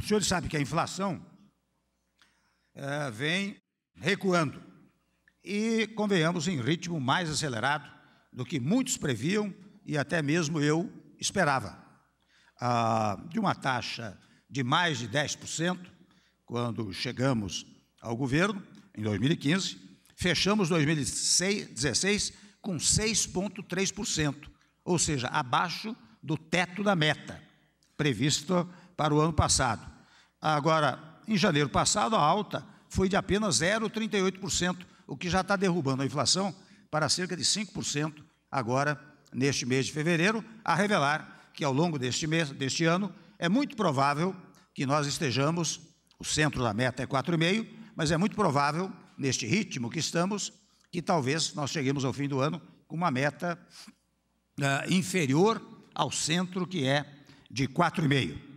O senhor sabem que a inflação é, vem recuando e, convenhamos, em ritmo mais acelerado do que muitos previam e até mesmo eu esperava. Ah, de uma taxa de mais de 10%, quando chegamos ao governo, em 2015, fechamos 2016 com 6,3%, ou seja, abaixo do teto da meta previsto para o ano passado. Agora, em janeiro passado, a alta foi de apenas 0,38%, o que já está derrubando a inflação para cerca de 5% agora neste mês de fevereiro, a revelar que ao longo deste mês, deste ano, é muito provável que nós estejamos, o centro da meta é 4,5, mas é muito provável, neste ritmo que estamos, que talvez nós cheguemos ao fim do ano com uma meta uh, inferior ao centro, que é de 4,5.